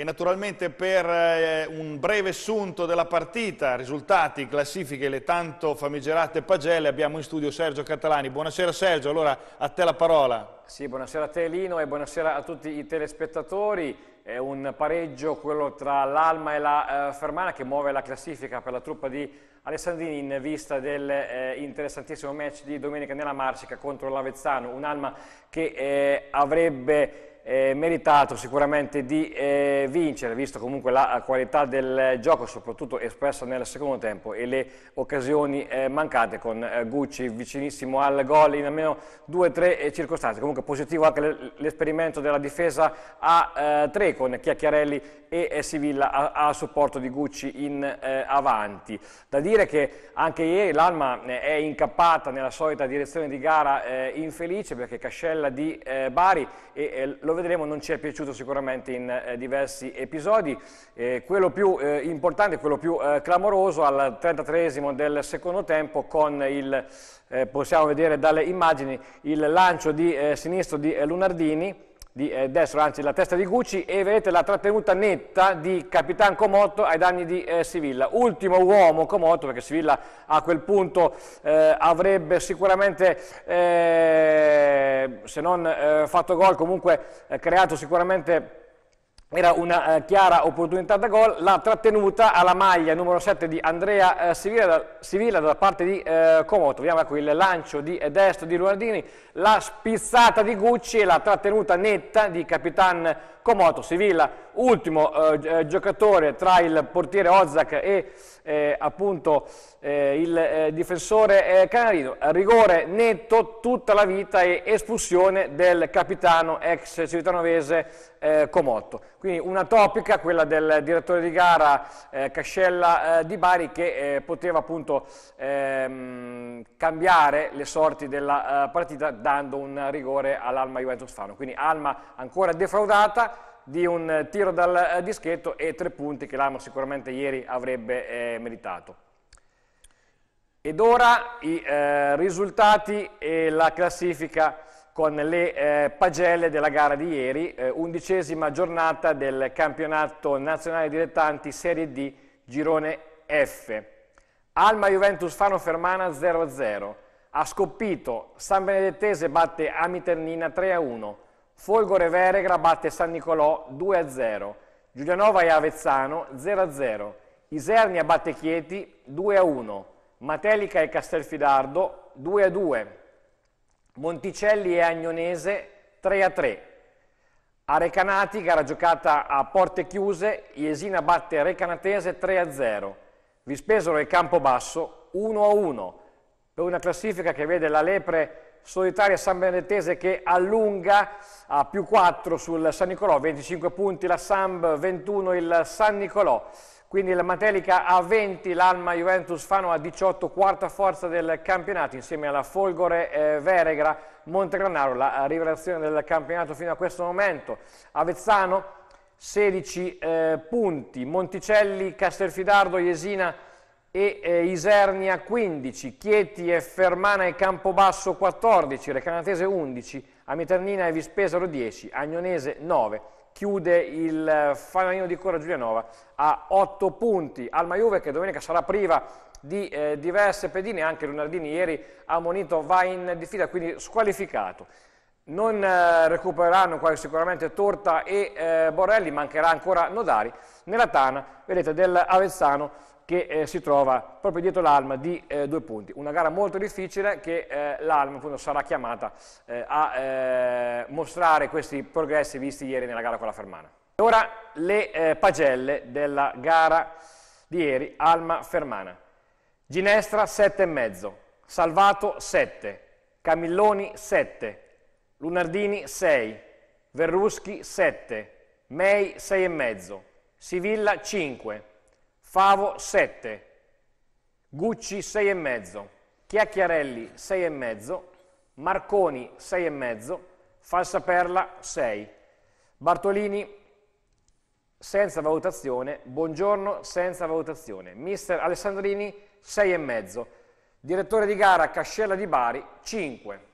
E naturalmente per eh, un breve assunto della partita, risultati, classifiche, le tanto famigerate pagelle, abbiamo in studio Sergio Catalani. Buonasera Sergio, allora a te la parola. Sì, buonasera a te Lino e buonasera a tutti i telespettatori. È un pareggio quello tra l'Alma e la eh, Fermana che muove la classifica per la truppa di Alessandrini in vista dell'interessantissimo eh, match di domenica nella Marsica contro l'Avezzano, un'Alma che eh, avrebbe eh, meritato sicuramente di eh, vincere, visto comunque la qualità del gioco, soprattutto espressa nel secondo tempo e le occasioni eh, mancate con eh, Gucci vicinissimo al gol in almeno due o tre eh, circostanze. Comunque positivo anche l'esperimento della difesa a eh, tre con Chiacchiarelli e Sivilla a, a, supporto di Gucci in avanti. Da dire che anche ieri l'Alma è incappata nella solita direzione di gara infelice perché Cascella di Bari e eh, lo vedremo, non ci è piaciuto sicuramente in eh, diversi episodi. Eh, quello più eh, importante, quello più eh, clamoroso al 33 del secondo tempo con il, eh, possiamo vedere dalle immagini, il lancio di eh, sinistro di Lunardini di eh, destro, anzi la testa di Gucci e vedete la trattenuta netta di Capitan Comotto ai danni di eh, Sivilla. Ultimo uomo Comotto perché Sivilla a quel punto eh, avrebbe sicuramente, eh, se non eh, fatto gol, comunque eh, creato sicuramente era una eh, chiara opportunità da gol, la trattenuta alla maglia numero 7 di Andrea eh, Sivilla, da, da, parte di eh, Comoto, vediamo qui il lancio di destro di Lunardini, la spizzata di Gucci e la trattenuta netta di Capitan Comoto, Sivilla ultimo eh, eh, giocatore tra il portiere Ozak e eh, appunto il difensore Canarino, rigore netto tutta la vita e espulsione del capitano ex civittanovese Comotto. Quindi una topica, quella del direttore di gara eh, Cascella eh, di Bari che eh, poteva appunto ehm, cambiare le sorti della eh, partita dando un rigore all'Alma Juventus Fano. Quindi Alma ancora defraudata di un tiro dal eh, dischetto e tre punti che l'Alma sicuramente ieri avrebbe eh, meritato. Ed ora i risultati e la classifica con le eh, pagelle della gara di ieri, eh, undicesima giornata del campionato nazionale dilettanti Serie D Girone F. Alma Juventus Fano Fermana 0-0. Ha Scoppito San Benedettese batte Amiternina 3-1. Folgore Veregra batte San Nicolò 2-0. Giulianova e Avezzano 0-0. Isernia batte Chieti 2-1. Matelica e Castelfidardo 2-2. Monticelli e Agnonese 3 a 3. A Recanati, gara giocata a porte chiuse, Iesina batte Recanatese 3 a 0. Vispesero e Campobasso 1 a 1 per una classifica che vede la Lepre solitaria San Benedettese che allunga a più 4 sul San Nicolò, 25 punti la Samb, 21 il San Nicolò. Quindi la Matelica a 20, l'Alma Juventus Fano a 18, quarta forza del campionato insieme alla Folgore eh, Veregra, Montegranaro, la rivelazione del campionato fino a questo momento. Avezzano 16 eh, punti, Monticelli, Castelfidardo, Jesina e eh, Isernia 15, Chieti e Fermana e Campobasso 14, Recanatese 11, Amiternina e Vispesaro 10, Agnonese 9, chiude il eh, fanalino di cura Giulianova a 8 punti. Alma Juve che domenica sarà priva di eh, diverse pedine, anche Lunardini ieri ha monito va in difesa, quindi squalificato. Non eh, recupereranno qua sicuramente Torta e eh, Borelli, mancherà ancora Nodari. Nella tana, vedete, dell'Avezzano che eh, si trova proprio dietro l'Alma di eh, due punti. Una gara molto difficile che eh, l'Alma sarà chiamata eh, a eh, mostrare questi progressi visti ieri nella gara con la Fermana. ora le eh, pagelle della gara di ieri Alma-Fermana. Ginestra 7,5, Salvato 7, Camilloni 7, Lunardini 6, Verruschi 7, Mei 6,5, Sivilla 5, Favo 7, Gucci 6,5, Chiacchiarelli 6,5, Marconi 6,5, Falsaperla 6, Bartolini senza valutazione, Buongiorno senza valutazione, Mister Alessandrini 6,5, Direttore di gara Cascella di Bari 5.